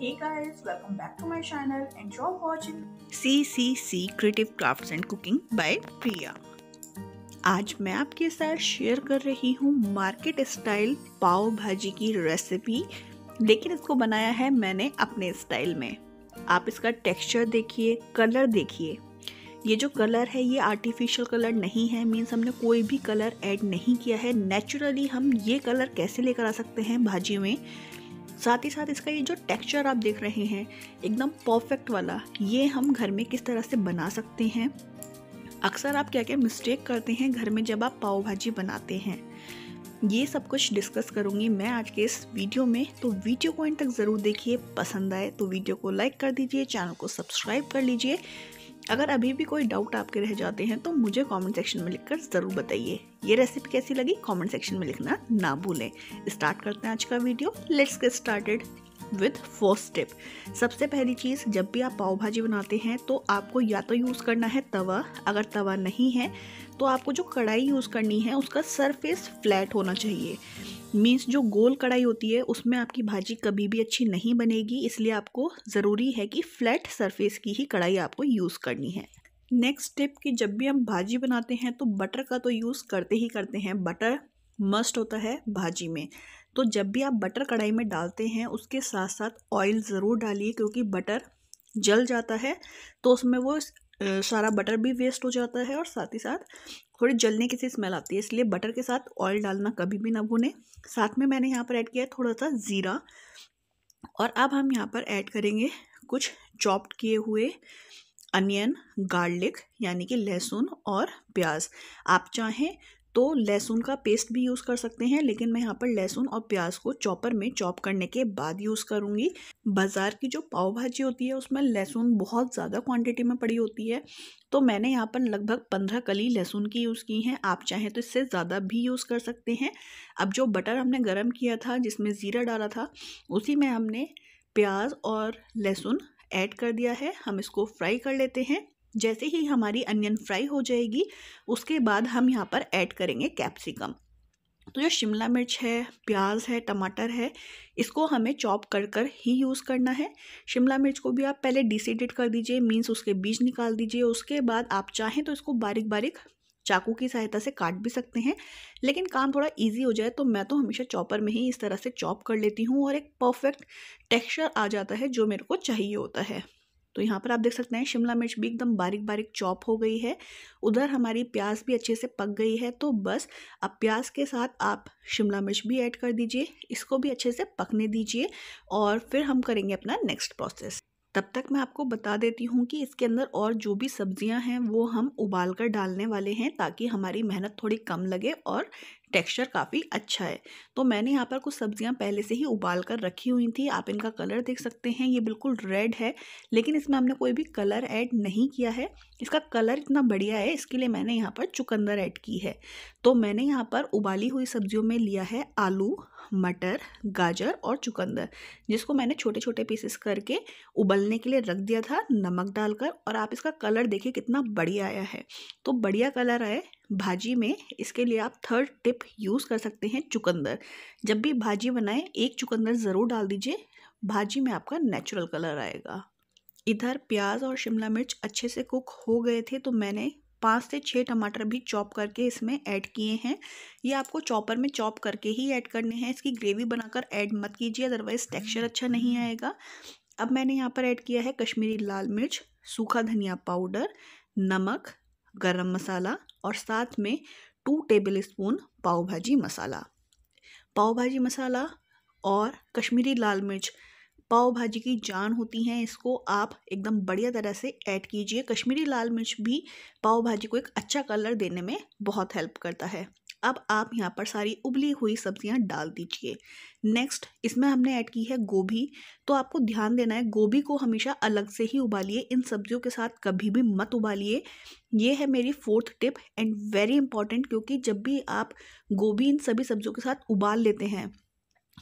Hey guys, welcome back to my channel and you're watching CCC Creative Crafts and Cooking by Priya. आज मैं आपके साथ share कर रही हूँ मार्केट स्टाइल पाव भाजी की रेसिपी लेकिन इसको बनाया है मैंने अपने स्टाइल में आप इसका टेक्सचर देखिए कलर देखिए ये जो कलर है ये आर्टिफिशियल कलर नहीं है मीन्स हमने कोई भी कलर ऐड नहीं किया है नेचुरली हम ये कलर कैसे लेकर आ सकते हैं भाजी में साथ ही साथ इसका ये जो टेक्सचर आप देख रहे हैं एकदम परफेक्ट वाला ये हम घर में किस तरह से बना सकते हैं अक्सर आप क्या क्या मिस्टेक करते हैं घर में जब आप पाव भाजी बनाते हैं ये सब कुछ डिस्कस करूँगी मैं आज के इस वीडियो में तो वीडियो को इन तक ज़रूर देखिए पसंद आए तो वीडियो को लाइक कर दीजिए चैनल को सब्सक्राइब कर लीजिए अगर अभी भी कोई डाउट आपके रह जाते हैं तो मुझे कमेंट सेक्शन में लिखकर ज़रूर बताइए ये रेसिपी कैसी लगी कमेंट सेक्शन में लिखना ना भूलें स्टार्ट करते हैं आज का video let's get started with first step सबसे पहली चीज़ जब भी आप पाव भाजी बनाते हैं तो आपको या तो यूज़ करना है तवा अगर तवा नहीं है तो आपको जो कढ़ाई यूज़ करनी है उसका सरफेस फ्लैट होना चाहिए मीन्स जो गोल कढ़ाई होती है उसमें आपकी भाजी कभी भी अच्छी नहीं बनेगी इसलिए आपको ज़रूरी है कि फ्लैट सरफेस की ही कढ़ाई आपको यूज़ करनी है नेक्स्ट स्टेप कि जब भी हम भाजी बनाते हैं तो बटर का तो यूज़ करते ही करते हैं बटर मस्ट होता है भाजी में तो जब भी आप बटर कढ़ाई में डालते हैं उसके साथ साथ ऑयल ज़रूर डालिए क्योंकि बटर जल जाता है तो उसमें वो सारा बटर भी वेस्ट हो जाता है और साथ ही साथ थोड़ी जलने की सी स्मेल आती है इसलिए बटर के साथ ऑयल डालना कभी भी ना भूने साथ में मैंने यहाँ पर ऐड किया है थोड़ा सा ज़ीरा और अब हम यहाँ पर ऐड करेंगे कुछ चॉप्ड किए हुए अनियन गार्लिक यानी कि लहसुन और प्याज आप चाहें तो लहसुन का पेस्ट भी यूज़ कर सकते हैं लेकिन मैं यहाँ पर लहसुन और प्याज को चॉपर में चॉप करने के बाद यूज़ करूँगी बाज़ार की जो पाव भाजी होती है उसमें लहसुन बहुत ज़्यादा क्वांटिटी में पड़ी होती है तो मैंने यहाँ पर लगभग पंद्रह कली लहसुन की यूज़ की हैं आप चाहें तो इससे ज़्यादा भी यूज़ कर सकते हैं अब जो बटर हमने गर्म किया था जिसमें ज़ीरा डाला था उसी में हमने प्याज और लहसुन ऐड कर दिया है हम इसको फ्राई कर लेते हैं जैसे ही हमारी अनियन फ्राई हो जाएगी उसके बाद हम यहाँ पर ऐड करेंगे कैप्सिकम तो जो शिमला मिर्च है प्याज है टमाटर है इसको हमें चॉप कर कर ही यूज़ करना है शिमला मिर्च को भी आप पहले डिसीडेड कर दीजिए मीन्स उसके बीज निकाल दीजिए उसके बाद आप चाहें तो इसको बारीक बारीक चाकू की सहायता से काट भी सकते हैं लेकिन काम थोड़ा इजी हो जाए तो मैं तो हमेशा चॉपर में ही इस तरह से चॉप कर लेती हूँ और एक परफेक्ट टेक्सचर आ जाता है जो मेरे को चाहिए होता है तो यहाँ पर आप देख सकते हैं शिमला मिर्च भी एकदम बारीक बारीक चॉप हो गई है उधर हमारी प्याज भी अच्छे से पक गई है तो बस अब प्याज के साथ आप शिमला मिर्च भी ऐड कर दीजिए इसको भी अच्छे से पकने दीजिए और फिर हम करेंगे अपना नेक्स्ट प्रोसेस तब तक मैं आपको बता देती हूँ कि इसके अंदर और जो भी सब्जियाँ हैं वो हम उबाल कर डालने वाले हैं ताकि हमारी मेहनत थोड़ी कम लगे और टेक्सचर काफ़ी अच्छा है तो मैंने यहाँ पर कुछ सब्जियाँ पहले से ही उबाल कर रखी हुई थी आप इनका कलर देख सकते हैं ये बिल्कुल रेड है लेकिन इसमें हमने कोई भी कलर ऐड नहीं किया है इसका कलर इतना बढ़िया है इसके लिए मैंने यहाँ पर चुकंदर ऐड की है तो मैंने यहाँ पर उबाली हुई सब्जियों में लिया है आलू मटर गाजर और चुकंदर जिसको मैंने छोटे छोटे पीसेस करके उबलने के लिए रख दिया था नमक डालकर और आप इसका कलर देखिए कितना बढ़िया आया है तो बढ़िया कलर आए भाजी में इसके लिए आप थर्ड टिप यूज़ कर सकते हैं चुकंदर जब भी भाजी बनाएं एक चुकंदर ज़रूर डाल दीजिए भाजी में आपका नेचुरल कलर आएगा इधर प्याज और शिमला मिर्च अच्छे से कुक हो गए थे तो मैंने पाँच से छः टमाटर भी चॉप करके इसमें ऐड किए हैं ये आपको चॉपर में चॉप करके ही ऐड करने हैं इसकी ग्रेवी बनाकर ऐड मत कीजिए अदरवाइज़ टेक्सचर अच्छा नहीं हम्म। आएगा अब मैंने यहाँ पर ऐड किया है कश्मीरी लाल मिर्च सूखा धनिया पाउडर नमक गरम मसाला और साथ में टू टेबल स्पून पाव भाजी मसाला पाव भाजी मसाला और कश्मीरी लाल मिर्च पाव भाजी की जान होती हैं इसको आप एकदम बढ़िया तरह से ऐड कीजिए कश्मीरी लाल मिर्च भी पाव भाजी को एक अच्छा कलर देने में बहुत हेल्प करता है अब आप यहाँ पर सारी उबली हुई सब्जियाँ डाल दीजिए नेक्स्ट इसमें हमने ऐड की है गोभी तो आपको ध्यान देना है गोभी को हमेशा अलग से ही उबालिए इन सब्जियों के साथ कभी भी मत उबालिए ये है मेरी fourth tip and very important क्योंकि जब भी आप गोभी इन सभी सब्जियों के साथ उबाल लेते हैं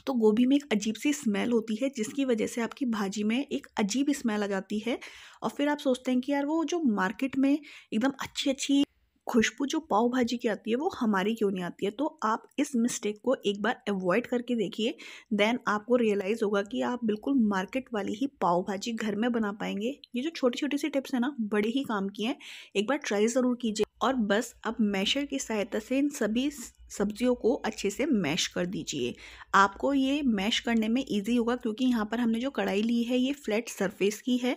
तो गोभी में एक अजीब सी स्मेल होती है जिसकी वजह से आपकी भाजी में एक अजीब स्मेल आ जाती है और फिर आप सोचते हैं कि यार वो जो मार्केट में एकदम अच्छी अच्छी खुशबू जो पाव भाजी की आती है वो हमारी क्यों नहीं आती है तो आप इस मिस्टेक को एक बार अवॉइड करके देखिए देन आपको रियलाइज़ होगा कि आप बिल्कुल मार्केट वाली ही पाव भाजी घर में बना पाएंगे ये जो छोटी छोटी सी टिप्स हैं ना बड़ी ही काम की हैं एक बार ट्राई ज़रूर कीजिए और बस अब मैशर की सहायता से इन सभी सब्जियों को अच्छे से मैश कर दीजिए आपको ये मैश करने में इजी होगा क्योंकि यहाँ पर हमने जो कढ़ाई ली है ये फ्लैट सरफेस की है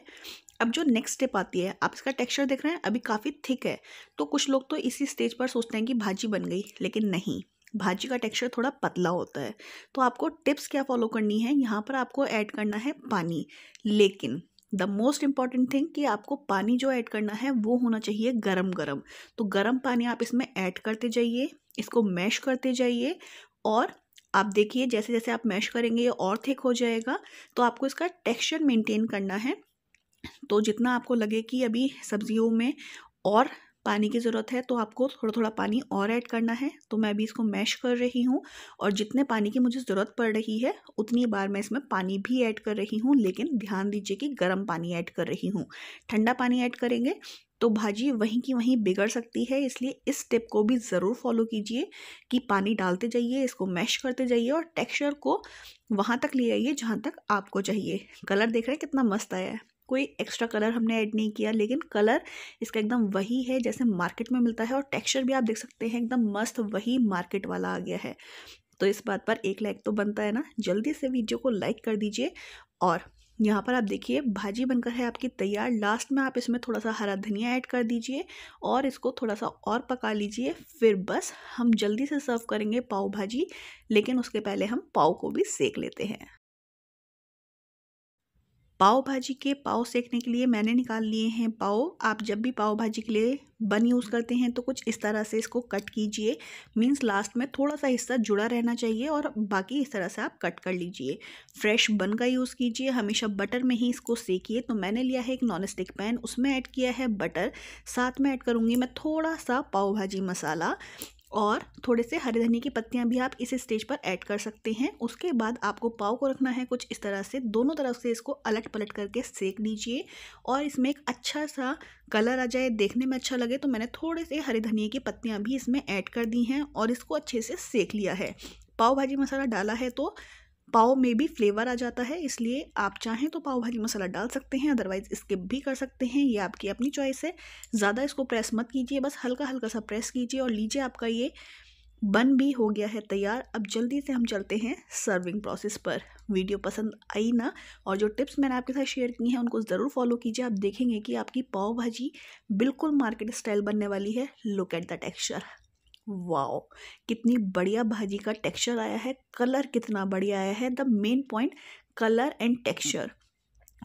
अब जो नेक्स्ट स्टेप आती है आप इसका टेक्सचर देख रहे हैं अभी काफ़ी थिक है तो कुछ लोग तो इसी स्टेज पर सोचते हैं कि भाजी बन गई लेकिन नहीं भाजी का टेक्सचर थोड़ा पतला होता है तो आपको टिप्स क्या फॉलो करनी है यहाँ पर आपको ऐड करना है पानी लेकिन द मोस्ट इम्पॉर्टेंट थिंग कि आपको पानी जो ऐड करना है वो होना चाहिए गरम गरम तो गरम पानी आप इसमें ऐड करते जाइए इसको मैश करते जाइए और आप देखिए जैसे जैसे आप मैश करेंगे ये और थिक हो जाएगा तो आपको इसका टेक्सचर मेंटेन करना है तो जितना आपको लगे कि अभी सब्जियों में और पानी की ज़रूरत है तो आपको थोड़ा थोड़ा पानी और ऐड करना है तो मैं अभी इसको मैश कर रही हूँ और जितने पानी की मुझे ज़रूरत पड़ रही है उतनी बार मैं इसमें पानी भी ऐड कर रही हूँ लेकिन ध्यान दीजिए कि गर्म पानी ऐड कर रही हूँ ठंडा पानी ऐड करेंगे तो भाजी वहीं की वहीं बिगड़ सकती है इसलिए इस स्टेप को भी ज़रूर फॉलो कीजिए कि पानी डालते जाइए इसको मैश करते जाइए और टेक्सचर को वहाँ तक ले आइए जहाँ तक आपको चाहिए कलर देख रहे हैं कितना मस्त आया है कोई एक्स्ट्रा कलर हमने ऐड नहीं किया लेकिन कलर इसका एकदम वही है जैसे मार्केट में मिलता है और टेक्सचर भी आप देख सकते हैं एकदम मस्त वही मार्केट वाला आ गया है तो इस बात पर एक लाइक तो बनता है ना जल्दी से वीडियो को लाइक कर दीजिए और यहाँ पर आप देखिए भाजी बनकर है आपकी तैयार लास्ट में आप इसमें थोड़ा सा हरा धनिया ऐड कर दीजिए और इसको थोड़ा सा और पका लीजिए फिर बस हम जल्दी से सर्व करेंगे पाव भाजी लेकिन उसके पहले हम पाव को भी सेक लेते हैं पाव भाजी के पाव सेकने के लिए मैंने निकाल लिए हैं पाव आप जब भी पाव भाजी के लिए बन यूज़ करते हैं तो कुछ इस तरह से इसको कट कीजिए मींस लास्ट में थोड़ा सा हिस्सा जुड़ा रहना चाहिए और बाकी इस तरह से आप कट कर लीजिए फ्रेश बन का यूज़ कीजिए हमेशा बटर में ही इसको सेकिए तो मैंने लिया है एक नॉन स्टिक पैन उसमें ऐड किया है बटर साथ में ऐड करूँगी मैं थोड़ा सा पाव भाजी मसाला और थोड़े से हरी धनी की पत्तियां भी आप इस स्टेज पर ऐड कर सकते हैं उसके बाद आपको पाव को रखना है कुछ इस तरह से दोनों तरफ से इसको अलट पलट करके सेक लीजिए और इसमें एक अच्छा सा कलर आ जाए देखने में अच्छा लगे तो मैंने थोड़े से हरी धनिया की पत्तियाँ भी इसमें ऐड कर दी हैं और इसको अच्छे से सेक लिया है पाव भाजी मसाला डाला है तो पाव में भी फ्लेवर आ जाता है इसलिए आप चाहें तो पाव भाजी मसाला डाल सकते हैं अदरवाइज़ स्किप भी कर सकते हैं ये आपकी अपनी चॉइस है ज़्यादा इसको प्रेस मत कीजिए बस हल्का हल्का सा प्रेस कीजिए और लीजिए आपका ये बन भी हो गया है तैयार अब जल्दी से हम चलते हैं सर्विंग प्रोसेस पर वीडियो पसंद आई ना और जो टिप्स मैंने आपके साथ शेयर की हैं उनको ज़रूर फॉलो कीजिए आप देखेंगे कि आपकी पाव भाजी बिल्कुल मार्केट स्टाइल बनने वाली है look at the texture wow कितनी बढ़िया भाजी का टेक्सचर आया है कलर कितना बढ़िया आया है the main point colour and texture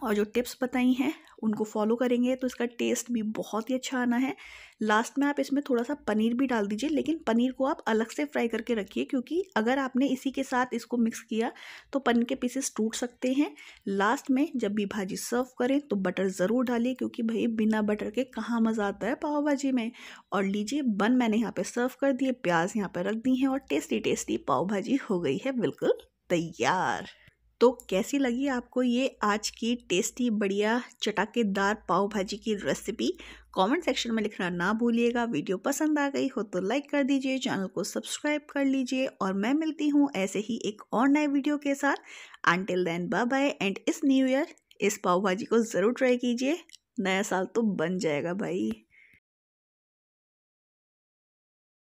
और जो टिप्स बताई हैं उनको फॉलो करेंगे तो इसका टेस्ट भी बहुत ही अच्छा आना है लास्ट में आप इसमें थोड़ा सा पनीर भी डाल दीजिए लेकिन पनीर को आप अलग से फ्राई करके रखिए क्योंकि अगर आपने इसी के साथ इसको मिक्स किया तो पनीर के पीसेस टूट सकते हैं लास्ट में जब भी भाजी सर्व करें तो बटर ज़रूर डालिए क्योंकि भाई बिना बटर के कहाँ मज़ा आता है पाव भाजी में और लीजिए बन मैंने यहाँ पर सर्व कर दिए प्याज यहाँ पर रख दी हैं और टेस्टी टेस्टी पाव भाजी हो गई है बिल्कुल तैयार तो कैसी लगी आपको ये आज की टेस्टी बढ़िया चटाकेदार पाव भाजी की रेसिपी कमेंट सेक्शन में लिखना ना भूलिएगा वीडियो पसंद आ गई हो तो लाइक कर दीजिए चैनल को सब्सक्राइब कर लीजिए और मैं मिलती हूँ ऐसे ही एक और नए वीडियो के साथ until then bye bye and इस न्यू ईयर इस पाव भाजी को ज़रूर ट्राई कीजिए नया साल तो बन जाएगा भाई